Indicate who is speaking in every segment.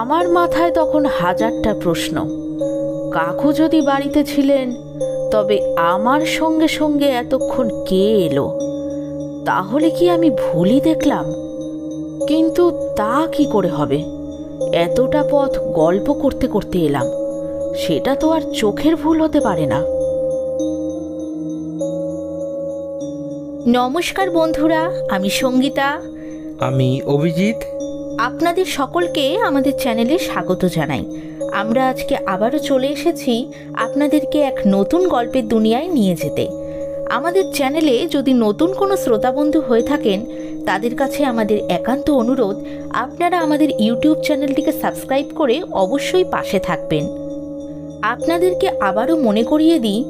Speaker 1: আমার মাথায় তখন হাজারটা প্রশ্ন কাকু যদি বাড়িতে ছিলেন তবে আমার সঙ্গে সঙ্গে এতক্ষণ কে এলো তাহলে কি আমি ভুলই দেখলাম কিন্তু তা কি করে হবে এতটা পথ গল্প করতে করতে এলাম সেটা তো আর চোখের ভুল হতে পারে না নমস্কার বন্ধুরা আমি সঙ্গীতা
Speaker 2: আমি অভিজিৎ
Speaker 1: আপনাদের সকলকে আমাদের চ্যানেলে স্বাগত জানাই আমরা আজকে আবারও চলে এসেছি আপনাদেরকে এক নতুন গল্পের দুনিয়ায় নিয়ে যেতে আমাদের চ্যানেলে যদি নতুন কোনো শ্রোতাবন্ধু হয়ে থাকেন তাদের কাছে আমাদের একান্ত অনুরোধ আপনারা আমাদের ইউটিউব চ্যানেলটিকে সাবস্ক্রাইব করে অবশ্যই পাশে থাকবেন আপনাদেরকে আবারও মনে করিয়ে দিই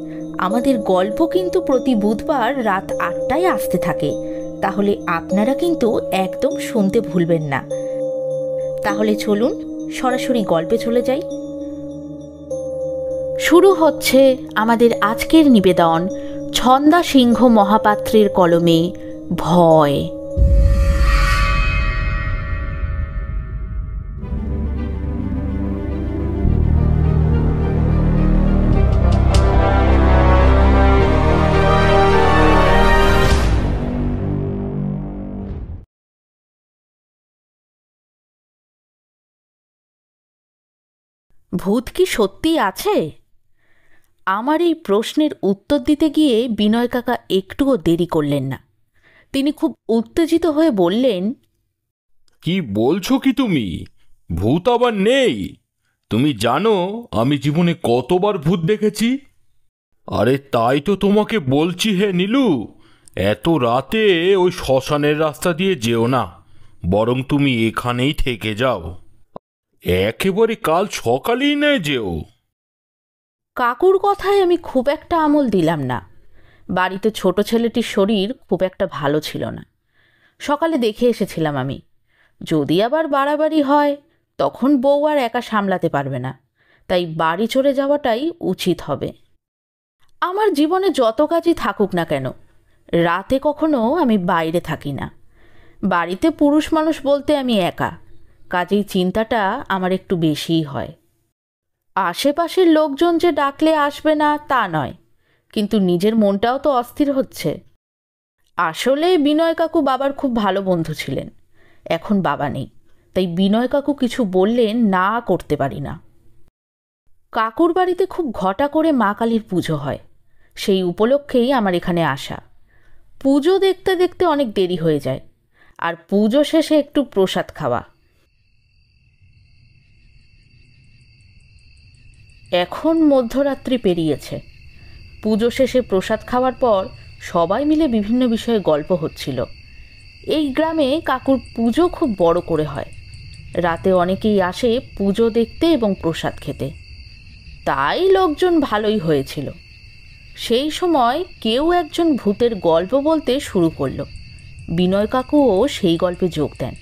Speaker 1: আমাদের গল্প কিন্তু প্রতি বুধবার রাত আটটায় আসতে থাকে তাহলে আপনারা কিন্তু একদম শুনতে ভুলবেন না তাহলে চলুন সরাসরি গল্পে চলে যাই শুরু হচ্ছে আমাদের আজকের নিবেদন ছন্দা সিংহ মহাপাত্রের কলমে ভয়
Speaker 3: ভূত কি সত্যি আছে
Speaker 1: আমার এই প্রশ্নের উত্তর দিতে গিয়ে বিনয় কাকা একটুও দেরি করলেন না তিনি খুব উত্তেজিত হয়ে বললেন কি বলছো কি তুমি
Speaker 4: ভূত আবার নেই তুমি জানো আমি জীবনে কতবার ভূত দেখেছি আরে তাই তো তোমাকে বলছি হে নীলু এত রাতে ওই শ্মশানের রাস্তা দিয়ে যেও না বরং তুমি এখানেই থেকে যাও একেবারে কাল সকালেই নেয় যেও
Speaker 1: কাকুর কথায় আমি খুব একটা আমল দিলাম না বাড়িতে ছোট ছেলেটির শরীর খুব একটা ভালো ছিল না সকালে দেখে এসেছিলাম আমি যদি আবার বাড়াবাড়ি হয় তখন বউ আর একা সামলাতে পারবে না তাই বাড়ি চড়ে যাওয়াটাই উচিত হবে আমার জীবনে যত কাজই থাকুক না কেন রাতে কখনো আমি বাইরে থাকি না বাড়িতে পুরুষ মানুষ বলতে আমি একা কাজেই চিন্তাটা আমার একটু বেশিই হয় আশেপাশের লোকজন যে ডাকলে আসবে না তা নয় কিন্তু নিজের মনটাও তো অস্থির হচ্ছে আসলে বিনয় কাকু বাবার খুব ভালো বন্ধু ছিলেন এখন বাবা নেই তাই বিনয় কাকু কিছু বললেন না করতে পারি না কাকুর বাড়িতে খুব ঘটা করে মা কালীর পুজো হয় সেই উপলক্ষেই আমার এখানে আসা পুজো দেখতে দেখতে অনেক দেরি হয়ে যায় আর পুজো শেষে একটু প্রসাদ খাওয়া এখন মধ্যরাত্রি পেরিয়েছে পুজো শেষে প্রসাদ খাওয়ার পর সবাই মিলে বিভিন্ন বিষয়ে গল্প হচ্ছিল এই গ্রামে কাকুর পুজো খুব বড় করে হয় রাতে অনেকেই আসে পুজো দেখতে এবং প্রসাদ খেতে তাই লোকজন ভালোই হয়েছিল সেই সময় কেউ একজন ভূতের গল্প বলতে শুরু করল বিনয় কাকুও সেই গল্পে যোগ দেন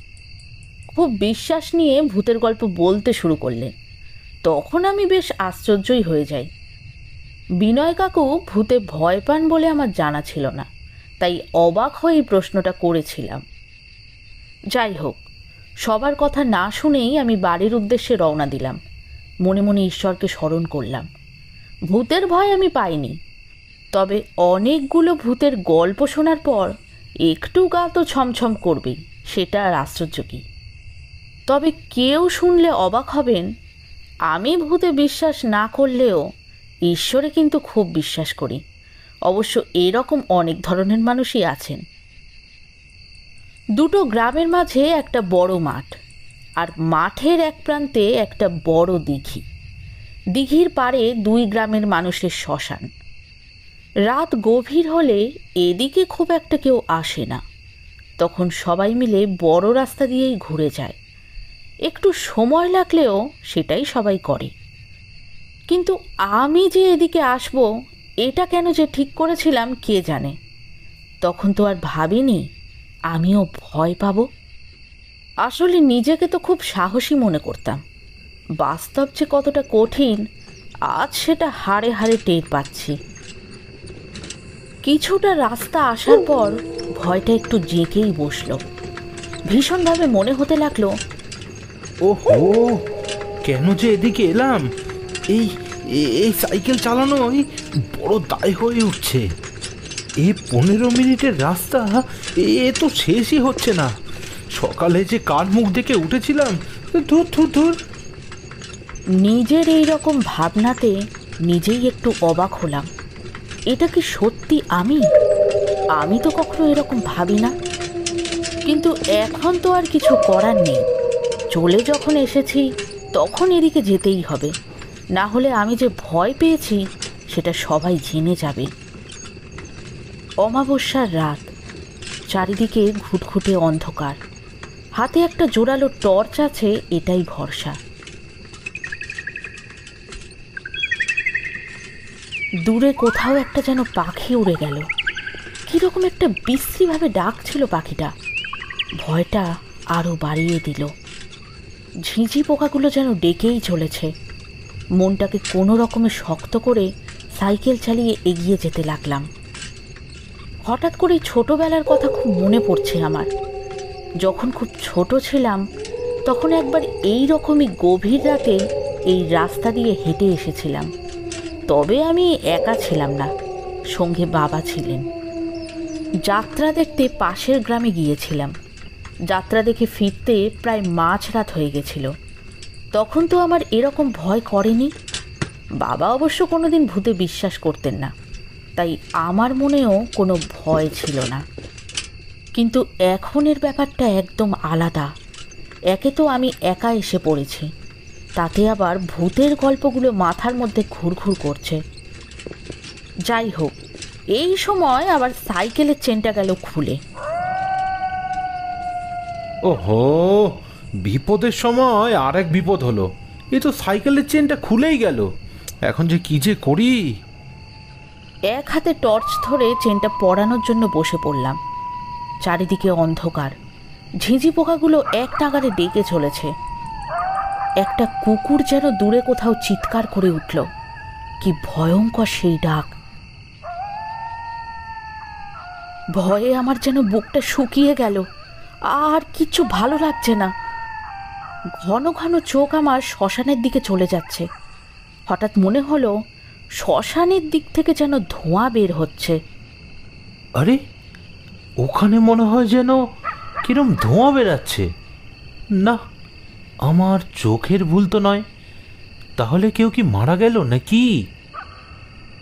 Speaker 1: খুব বিশ্বাস নিয়ে ভূতের গল্প বলতে শুরু করলেন তখন আমি বেশ আশ্চর্যই হয়ে যাই বিনয় কাকু ভূতে ভয় পান বলে আমার জানা ছিল না তাই অবাক হয়ে প্রশ্নটা করেছিলাম যাই হোক সবার কথা না শুনেই আমি বাড়ির উদ্দেশ্যে রওনা দিলাম মনে মনে ঈশ্বরকে স্মরণ করলাম ভূতের ভয় আমি পাইনি তবে অনেকগুলো ভূতের গল্প শোনার পর একটু গা তো ছমছম করবেই সেটা আর আশ্চর্য কী তবে কেউ শুনলে অবাক হবেন আমি ভূতে বিশ্বাস না করলেও ঈশ্বরে কিন্তু খুব বিশ্বাস করি অবশ্য এরকম অনেক ধরনের মানুষই আছেন দুটো গ্রামের মাঝে একটা বড় মাঠ আর মাঠের এক প্রান্তে একটা বড় দিঘি দিঘির পাড়ে দুই গ্রামের মানুষের শ্মশান রাত গভীর হলে এদিকে খুব একটা কেউ আসে না তখন সবাই মিলে বড় রাস্তা দিয়েই ঘুরে যায় একটু সময় লাগলেও সেটাই সবাই করে কিন্তু আমি যে এদিকে আসব এটা কেন যে ঠিক করেছিলাম কে জানে তখন তো আর ভাবিনি আমিও ভয় পাব আসলে নিজেকে তো খুব সাহসী মনে করতাম বাস্তব যে কতটা কঠিন আজ সেটা হাড়ে হাড়ে টের পাচ্ছি কিছুটা রাস্তা আসার পর ভয়টা একটু জেঁকেই বসল ভীষণভাবে মনে হতে লাগলো ওহো কেন যে এদিকে এলাম এই এই সাইকেল
Speaker 2: চালানোই বড় দায় হয়ে উঠছে এ পনেরো মিনিটের রাস্তা এ তো শেষই হচ্ছে না সকালে যে কার মুখ দেখে উঠেছিলাম
Speaker 1: ধুর ধুর ধুর নিজের এই রকম ভাবনাতে নিজেই একটু অবাক হলাম এটা কি সত্যি আমি আমি তো কখনো এরকম ভাবি না কিন্তু এখন তো আর কিছু করার নেই চলে যখন এসেছি তখন এদিকে যেতেই হবে না হলে আমি যে ভয় পেয়েছি সেটা সবাই জেনে যাবে অমাবস্যার রাত চারিদিকে ঘুটঘুটে অন্ধকার হাতে একটা জোরালো টর্চ আছে এটাই ভরসা দূরে কোথাও একটা যেন পাখি উড়ে গেল কীরকম একটা বিশ্রীভাবে ডাক ছিল পাখিটা ভয়টা আরও বাড়িয়ে দিল ঝিঁঝি পোকাগুলো যেন ডেকেই চলেছে মনটাকে কোনো রকমে শক্ত করে সাইকেল চালিয়ে এগিয়ে যেতে লাগলাম হঠাৎ করে ছোটোবেলার কথা খুব মনে পড়ছে আমার যখন খুব ছোট ছিলাম তখন একবার এই রকমই গভীর রাতে এই রাস্তা দিয়ে হেঁটে এসেছিলাম তবে আমি একা ছিলাম না সঙ্গে বাবা ছিলেন যাত্রা দেখতে পাশের গ্রামে গিয়েছিলাম যাত্রা দেখে ফিরতে প্রায় মাঝরাত হয়ে গেছিল তখন তো আমার এরকম ভয় করেনি বাবা অবশ্য কোনো দিন ভূতে বিশ্বাস করতেন না তাই আমার মনেও কোনো ভয় ছিল না কিন্তু এখনের ব্যাপারটা একদম আলাদা একে তো আমি একা এসে পড়েছি তাতে আবার ভূতের গল্পগুলো মাথার মধ্যে ঘুরঘুর করছে যাই হোক এই সময় আবার সাইকেলের চেনটা গেল খুলে
Speaker 2: ওহো বিপদের সময়
Speaker 1: আর এক বিপদ হলো এ তো সাইকেলের চেনটা খুলেই গেল এখন যে কি যে করি এক হাতে টর্চ ধরে চেনটা পড়ানোর জন্য বসে পড়লাম চারিদিকে অন্ধকার ঝিঁঝি পোকাগুলো এক টাকারে ডেকে চলেছে একটা কুকুর যেন দূরে কোথাও চিৎকার করে উঠল কি ভয়ঙ্কর সেই ডাক ভয়ে আমার যেন বুকটা শুকিয়ে গেল আর কিচ্ছু ভালো লাগছে না ঘন ঘন চোখ আমার শ্মশানের দিকে চলে যাচ্ছে হঠাৎ মনে হলো শ্মশানের দিক থেকে যেন ধোঁয়া বের হচ্ছে
Speaker 2: আরে ওখানে মনে হয় যেন কিরম ধোঁয়া বেরাচ্ছে না আমার চোখের ভুল তো নয় তাহলে কেউ কি মারা গেল নাকি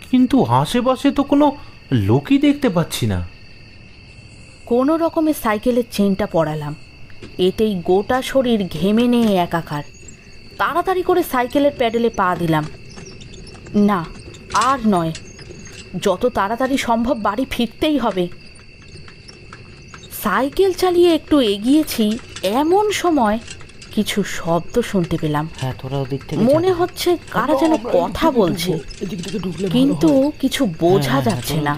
Speaker 2: কিন্তু আশেপাশে তো কোনো লোকই দেখতে পাচ্ছি না
Speaker 1: কোনো রকমে সাইকেলের চেনটা পড়ালাম এতেই গোটা শরীর ঘেমে নেয় একাকার তাড়াতাড়ি করে সাইকেলের প্যাডেলে পা দিলাম না আর নয় যত তাড়াতাড়ি সম্ভব বাড়ি ফিরতেই হবে সাইকেল চালিয়ে একটু এগিয়েছি এমন সময় কিছু শব্দ শুনতে পেলাম হ্যাঁ, মনে হচ্ছে কারা যেন কথা বলছে কিন্তু কিছু বোঝা হ্যাঁ, হ্যাঁ, যাচ্ছে না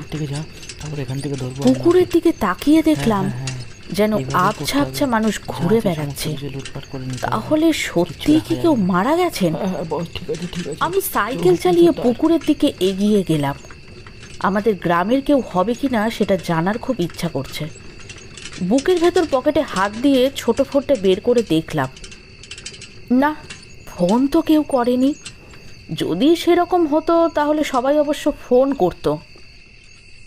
Speaker 1: কুকুরের দিকে তাকিয়ে দেখলাম যেন আবছা আবছা মানুষ ঘুরে বেড়াচ্ছে তাহলে সত্যি কি কেউ মারা গেছেন আমি সাইকেল চালিয়ে পুকুরের দিকে এগিয়ে গেলাম আমাদের গ্রামের কেউ হবে কিনা সেটা জানার খুব ইচ্ছা করছে বুকের ভেতর পকেটে হাত দিয়ে ছোট ফোনটা বের করে দেখলাম না ফোন তো কেউ করেনি যদি সেরকম হতো তাহলে সবাই অবশ্য ফোন করতো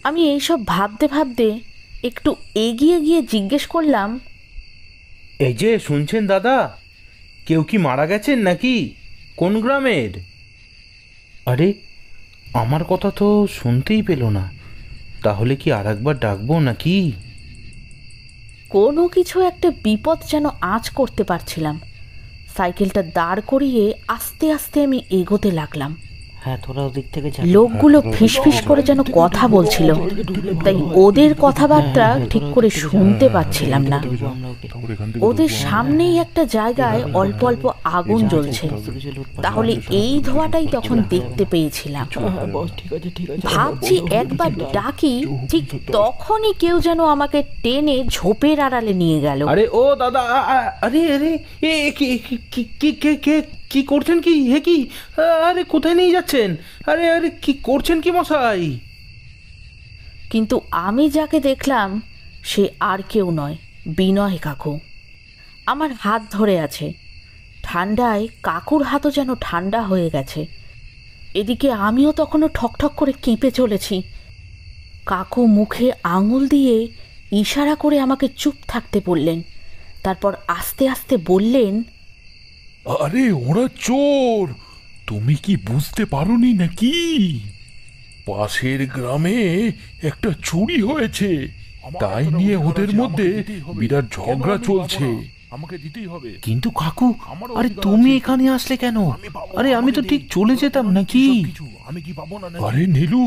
Speaker 1: আমি এইসব ভাবতে ভাবতে একটু এগিয়ে গিয়ে জিজ্ঞেস করলাম
Speaker 2: এই যে শুনছেন দাদা কেউ কি মারা গেছেন নাকি কোন গ্রামের আরে আমার কথা তো শুনতেই পেল না তাহলে কি আর একবার ডাকবো নাকি
Speaker 1: কোনো কিছু একটা বিপদ যেন আঁচ করতে পারছিলাম সাইকেলটা দাঁড় করিয়ে আস্তে আস্তে আমি এগোতে লাগলাম হ্যাঁ, লোকগুলো ফিসফিস হ্যাঁ, হ্যাঁ। করে যেন কথা বলছিল তাই ওদের কথাবার্তা ঠিক করে শুনতে পাচ্ছিলাম না ওদের সামনেই একটা জায়গায় অল্প অল্প আগুন জ্বলছে তাহলে এই ধোঁয়াটাই তখন দেখতে পেয়েছিলাম ভাবছি একবার ডাকি ঠিক তখনই কেউ যেন আমাকে টেনে ঝোপের আড়ালে নিয়ে গেল আরে ও দাদা আরে আরে
Speaker 2: কে কে কি করছেন কি হে কি আরে কোথায় নিয়ে যাচ্ছেন আরে আরে কি করছেন কি মশাই
Speaker 1: কিন্তু আমি যাকে দেখলাম সে আর কেউ নয় বিনয় কাকু আমার হাত ধরে আছে ঠান্ডায় কাকুর হাতও যেন ঠান্ডা হয়ে গেছে এদিকে আমিও তখনও ঠকঠক করে কেঁপে চলেছি কাকু মুখে আঙুল দিয়ে ইশারা করে আমাকে চুপ থাকতে বললেন তারপর আস্তে আস্তে বললেন
Speaker 4: আরে ওরা চোর তুমি কি বুঝতে পারোনি নাকি পাশের গ্রামে একটা চুরি হয়েছে তাই নিয়ে ওদের মধ্যে বিরাট ঝগড়া চলছে আমাকে দিতেই হবে কিন্তু কাকু আরে
Speaker 2: তুমি এখানে আসলে কেন আরে আমি তো ঠিক চলে যেতাম নাকি
Speaker 4: আরে নীলু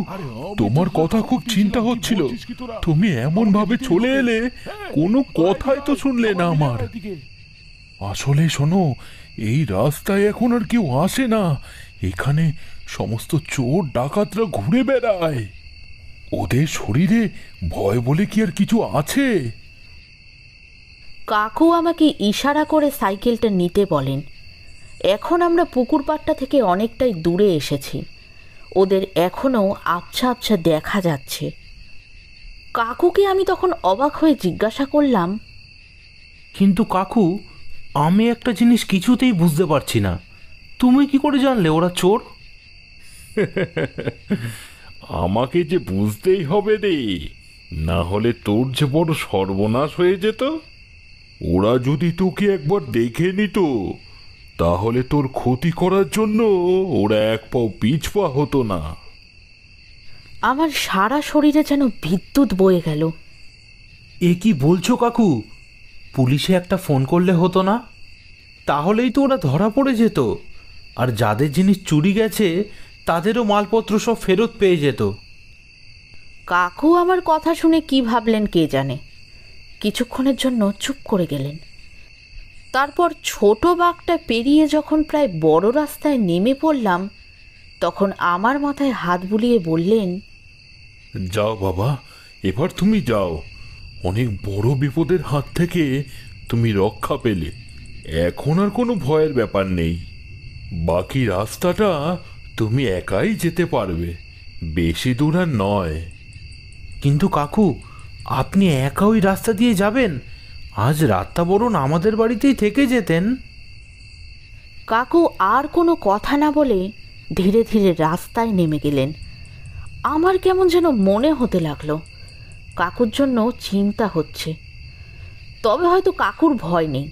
Speaker 4: তোমার কথা খুব চিন্তা হচ্ছিল তুমি এমন ভাবে চলে এলে হ্যাঁ, কোনো কথাই তো শুনলে না আমার আসলে শোনো এই রাস্তায় এখন আর কেউ আসে না এখানে সমস্ত চোর ডাকাতরা ঘুরে বেড়ায় ওদের শরীরে ভয় বলে কি আর কিছু আছে
Speaker 1: কাকু আমাকে ইশারা করে সাইকেলটা নিতে বলেন এখন আমরা পুকুর পাড়টা থেকে অনেকটাই দূরে এসেছি ওদের এখনও আবছা আবছা দেখা যাচ্ছে কাকুকে আমি তখন অবাক হয়ে জিজ্ঞাসা করলাম কিন্তু কাকু আমি একটা জিনিস কিছুতেই
Speaker 4: বুঝতে পারছি না
Speaker 2: তুমি কি করে জানলে ওরা চোর
Speaker 4: আমাকে যে বুঝতেই হবে রে না হলে তোর যে বড় সর্বনাশ হয়ে যেত ওরা যদি তোকে একবার দেখে নিত তাহলে তোর ক্ষতি করার জন্য ওরা এক পাও পিছপা হতো না
Speaker 1: আমার সারা শরীরে যেন বিদ্যুৎ বয়ে গেল
Speaker 4: এ
Speaker 2: কি বলছো কাকু পুলিশে একটা ফোন করলে হতো না তাহলেই তো ওরা ধরা পড়ে যেত আর যাদের জিনিস চুরি গেছে তাদেরও মালপত্র সব ফেরত পেয়ে যেত
Speaker 1: কাকু আমার কথা শুনে কি ভাবলেন কে জানে কিছুক্ষণের জন্য চুপ করে গেলেন তারপর ছোট বাঘটা পেরিয়ে যখন প্রায় বড় রাস্তায় নেমে পড়লাম তখন আমার মাথায় হাত বুলিয়ে বললেন
Speaker 4: যাও বাবা এবার তুমি যাও অনেক বড় বিপদের হাত থেকে তুমি রক্ষা পেলে এখন আর কোনো ভয়ের ব্যাপার নেই বাকি রাস্তাটা তুমি একাই যেতে পারবে বেশি দূর আর নয় কিন্তু কাকু আপনি একা ওই
Speaker 2: রাস্তা দিয়ে যাবেন আজ রাতটা বরণ আমাদের বাড়িতেই থেকে যেতেন
Speaker 1: কাকু আর কোনো কথা না বলে ধীরে ধীরে রাস্তায় নেমে গেলেন আমার কেমন যেন মনে হতে লাগলো কাকুর জন্য চিন্তা হচ্ছে তবে হয়তো কাকুর ভয় নেই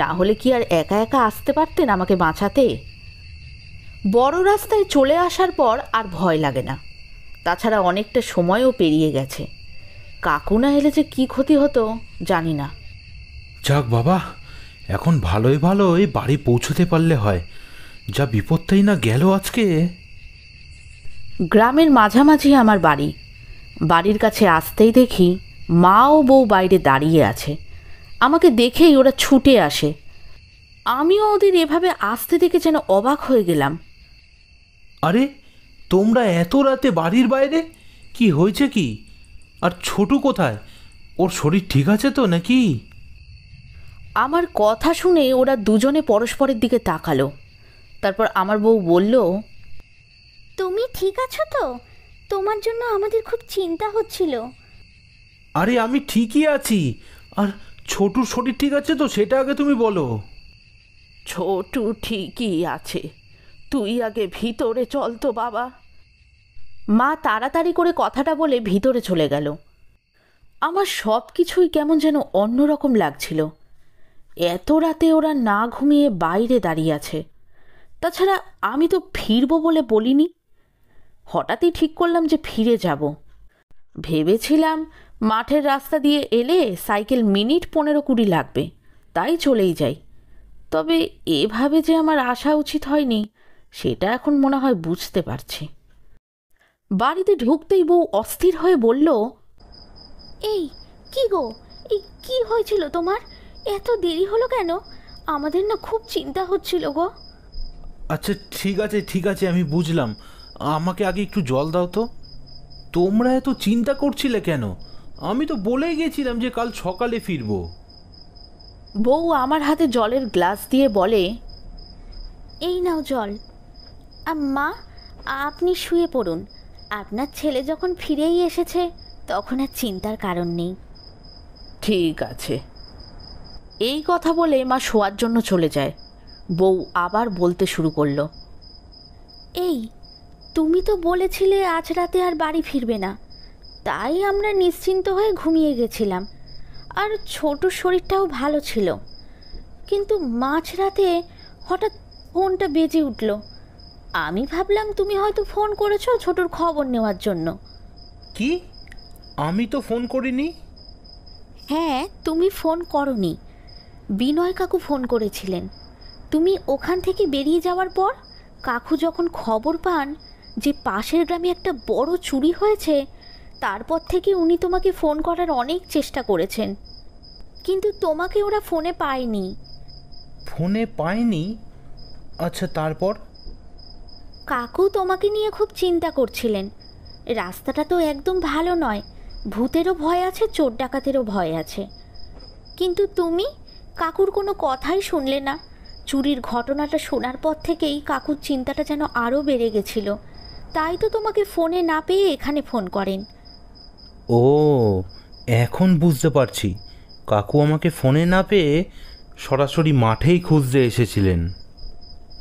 Speaker 1: না হলে কি আর একা একা আসতে পারতেন আমাকে বাঁচাতে বড় রাস্তায় চলে আসার পর আর ভয় লাগে না তাছাড়া অনেকটা সময়ও পেরিয়ে গেছে কাকু না এলে যে কী ক্ষতি হতো জানি না
Speaker 2: যাক বাবা এখন ভালোই ভালোই বাড়ি পৌঁছতে পারলে হয় যা বিপদটাই না গেল আজকে
Speaker 1: গ্রামের মাঝামাঝি আমার বাড়ি বাড়ির কাছে আসতেই দেখি মা ও বউ বাইরে দাঁড়িয়ে আছে আমাকে দেখেই ওরা ছুটে আসে আমিও ওদের এভাবে আসতে দেখে যেন অবাক হয়ে গেলাম আরে তোমরা এত
Speaker 2: রাতে বাড়ির বাইরে কি হয়েছে কি আর ছোটু কোথায় ওর শরীর ঠিক আছে তো নাকি
Speaker 1: আমার কথা শুনে ওরা দুজনে পরস্পরের দিকে তাকালো তারপর আমার বউ বলল
Speaker 3: তুমি ঠিক আছো তো তোমার জন্য আমাদের খুব চিন্তা হচ্ছিল
Speaker 1: আরে আমি ঠিকই আছি
Speaker 2: আর ছোট শরীর ঠিক আছে তো সেটা আগে তুমি বলো
Speaker 1: ছোটু ঠিকই আছে তুই আগে ভিতরে চল তো বাবা মা তাড়াতাড়ি করে কথাটা বলে ভিতরে চলে গেল আমার সব কিছুই কেমন যেন অন্যরকম লাগছিল এত রাতে ওরা না ঘুমিয়ে বাইরে দাঁড়িয়ে আছে তাছাড়া আমি তো ফিরবো বলে বলিনি হঠাৎই ঠিক করলাম যে ফিরে যাব ভেবেছিলাম মাঠের রাস্তা দিয়ে এলে সাইকেল মিনিট পনেরো কুড়ি লাগবে তাই চলেই যাই তবে এভাবে যে আমার আসা উচিত হয়নি সেটা এখন মনে হয় বুঝতে পারছি বাড়িতে ঢুকতেই বউ অস্থির হয়ে বলল
Speaker 3: এই কি গো এই কি হয়েছিল তোমার এত দেরি হলো কেন আমাদের না খুব চিন্তা হচ্ছিল গো
Speaker 2: আচ্ছা ঠিক আছে ঠিক আছে আমি বুঝলাম আমাকে আগে একটু জল দাও তো তোমরা এত চিন্তা করছিলে কেন আমি তো বলেই গেছিলাম যে কাল সকালে ফিরব
Speaker 1: বউ আমার হাতে জলের গ্লাস দিয়ে বলে
Speaker 3: এই নাও জল মা আপনি শুয়ে পড়ুন আপনার ছেলে যখন ফিরেই এসেছে তখন আর চিন্তার কারণ নেই ঠিক আছে এই কথা বলে মা শোয়ার জন্য চলে যায় বউ
Speaker 1: আবার বলতে শুরু করলো
Speaker 3: এই তুমি তো বলেছিলে আজ রাতে আর বাড়ি ফিরবে না তাই আমরা নিশ্চিন্ত হয়ে ঘুমিয়ে গেছিলাম আর ছোট শরীরটাও ভালো ছিল কিন্তু মাঝরাতে হঠাৎ ফোনটা বেজে উঠল আমি ভাবলাম তুমি হয়তো ফোন করেছো ছোটর খবর নেওয়ার জন্য কি আমি তো ফোন করিনি হ্যাঁ তুমি ফোন করনি বিনয় কাকু ফোন করেছিলেন তুমি ওখান থেকে বেরিয়ে যাওয়ার পর কাকু যখন খবর পান যে পাশের গ্রামে একটা বড় চুরি হয়েছে তারপর থেকে উনি তোমাকে ফোন করার অনেক চেষ্টা করেছেন কিন্তু তোমাকে ওরা ফোনে পায়নি
Speaker 2: ফোনে পায়নি আচ্ছা তারপর
Speaker 3: কাকু তোমাকে নিয়ে খুব চিন্তা করছিলেন রাস্তাটা তো একদম ভালো নয় ভূতেরও ভয় আছে চোর ডাকাতেরও ভয় আছে কিন্তু তুমি কাকুর কোনো কথাই শুনলে না চুরির ঘটনাটা শোনার পর থেকেই কাকুর চিন্তাটা যেন আরও বেড়ে গেছিল তাই তো তোমাকে ফোনে না পেয়ে এখানে ফোন করেন
Speaker 2: ও এখন বুঝতে পারছি কাকু আমাকে ফোনে না পেয়ে সরাসরি মাঠেই খুঁজতে এসেছিলেন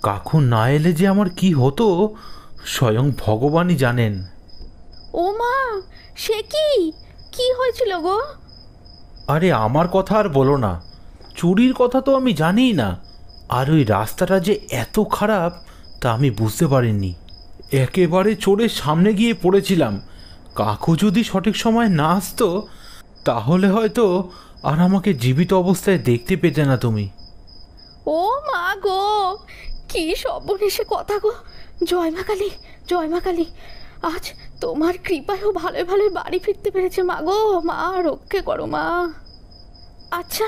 Speaker 2: কাকু না এলে যে আমার কি হতো স্বয়ং ভগবানই জানেন
Speaker 3: ও মা সে কি কি হয়েছিল গো
Speaker 2: আরে আমার কথা আর বলো না চুরির কথা তো আমি জানিই না আর ওই রাস্তাটা যে এত খারাপ তা আমি বুঝতে পারিনি একেবারে চোরের সামনে গিয়ে পড়েছিলাম কাকু যদি সঠিক সময় না আসতো তাহলে হয়তো আর আমাকে জীবিত অবস্থায় দেখতে পেতে না তুমি
Speaker 3: ও মা গো কি সর্বনেশে কথা গো জয় মা কালী জয় মা কালী আজ তোমার কৃপায় ভালো ভালোই বাড়ি ফিরতে পেরেছে মা গো মা রক্ষে করো মা আচ্ছা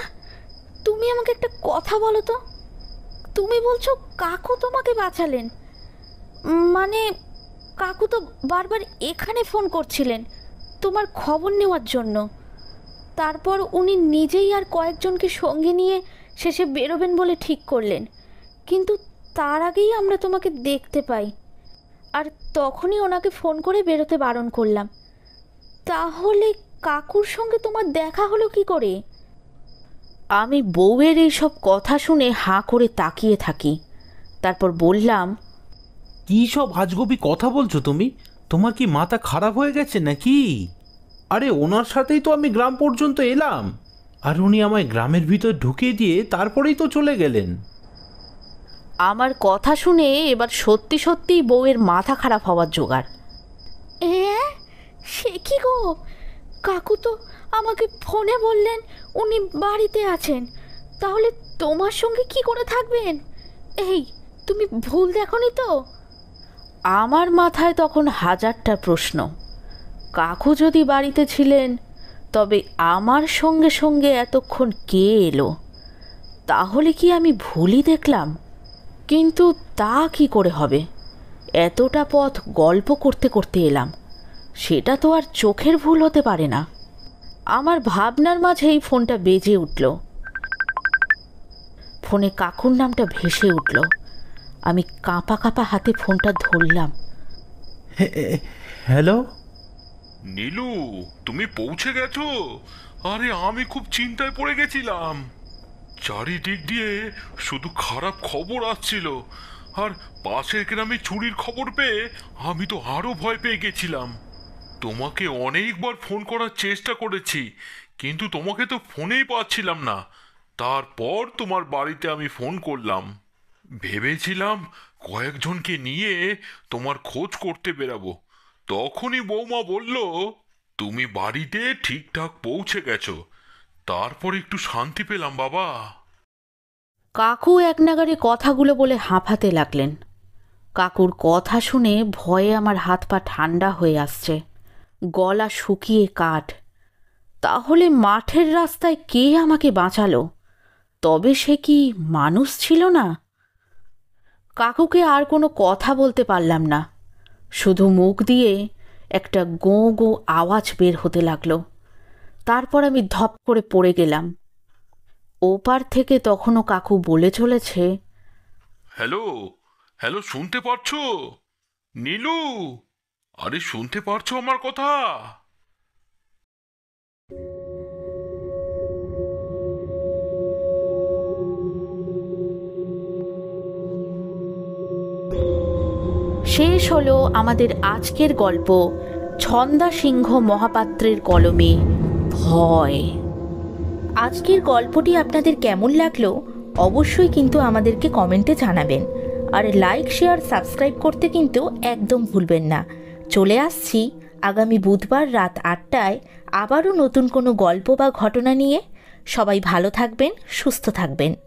Speaker 3: তুমি আমাকে একটা কথা বলো তো তুমি বলছো কাকু তোমাকে বাঁচালেন মানে কাকু তো বারবার এখানে ফোন করছিলেন তোমার খবর নেওয়ার জন্য তারপর উনি নিজেই আর কয়েকজনকে সঙ্গে নিয়ে শেষে বেরোবেন বলে ঠিক করলেন কিন্তু তার আগেই আমরা তোমাকে দেখতে পাই আর তখনই ওনাকে ফোন করে বেরোতে বারণ করলাম তাহলে কাকুর সঙ্গে তোমার দেখা হলো কি করে
Speaker 1: আমি বউয়ের এইসব কথা শুনে হাঁ করে তাকিয়ে থাকি তারপর বললাম
Speaker 2: কী সব আজগবি কথা বলছো তুমি তোমার কি মাথা খারাপ হয়ে গেছে নাকি আরে ওনার সাথেই তো আমি গ্রাম পর্যন্ত এলাম আর উনি আমায় গ্রামের ভিতর ঢুকিয়ে দিয়ে তারপরেই তো চলে গেলেন
Speaker 1: আমার কথা শুনে এবার সত্যি সত্যিই বউয়ের মাথা খারাপ হওয়ার জোগাড়
Speaker 3: সে কি গো কাকু তো আমাকে ফোনে বললেন উনি বাড়িতে আছেন তাহলে তোমার সঙ্গে কি করে থাকবেন এই তুমি ভুল দেখনি তো
Speaker 1: আমার মাথায় তখন হাজারটা প্রশ্ন কাকু যদি বাড়িতে ছিলেন তবে আমার সঙ্গে সঙ্গে এতক্ষণ কে এলো তাহলে কি আমি ভুলই দেখলাম কিন্তু তা কি করে হবে এতটা পথ গল্প করতে করতে এলাম সেটা তো আর চোখের ভুল হতে পারে না আমার ভাবনার মাঝেই ফোনটা বেজে উঠল ফোনে কাকুর নামটা ভেসে উঠল আমি কাঁপা কাঁপা হাতে ফোনটা ধরলাম হ্যালো
Speaker 4: নীলু তুমি পৌঁছে গেছো আরে আমি খুব চিন্তায় পড়ে গেছিলাম চারিদিক দিয়ে শুধু খারাপ খবর আসছিল আর পাশের গ্রামে চুরির খবর পেয়ে আমি তো আরও ভয় পেয়ে গেছিলাম তোমাকে অনেকবার ফোন করার চেষ্টা করেছি কিন্তু তোমাকে তো ফোনেই পাচ্ছিলাম না তারপর তোমার বাড়িতে আমি ফোন করলাম ভেবেছিলাম কয়েকজনকে নিয়ে তোমার খোঁজ করতে বেরাবো তখনই বৌমা বলল তুমি বাড়িতে ঠিকঠাক পৌঁছে গেছো তারপর একটু শান্তি পেলাম বাবা
Speaker 1: কাকু এক নাগারে কথাগুলো বলে হাঁফাতে লাগলেন কাকুর কথা শুনে ভয়ে আমার হাত পা ঠান্ডা হয়ে আসছে গলা শুকিয়ে কাঠ তাহলে মাঠের রাস্তায় কে আমাকে বাঁচালো তবে সে কি মানুষ ছিল না কাকুকে আর কোনো কথা বলতে পারলাম না শুধু মুখ দিয়ে একটা গো গো আওয়াজ বের হতে লাগলো তারপর আমি ধপ করে পড়ে গেলাম ওপার থেকে তখনও কাকু বলে চলেছে
Speaker 4: হ্যালো হ্যালো শুনতে পারছো নীলু আরে শুনতে পারছো আমার কথা
Speaker 1: শেষ হলো আমাদের আজকের গল্প ছন্দা সিংহ মহাপাত্রের কলমে ভয় আজকের গল্পটি আপনাদের কেমন লাগলো অবশ্যই কিন্তু আমাদেরকে কমেন্টে জানাবেন আর লাইক শেয়ার সাবস্ক্রাইব করতে কিন্তু একদম ভুলবেন না চলে আসছি আগামী বুধবার রাত আটটায় আবারও নতুন কোনো গল্প বা ঘটনা নিয়ে সবাই ভালো থাকবেন সুস্থ থাকবেন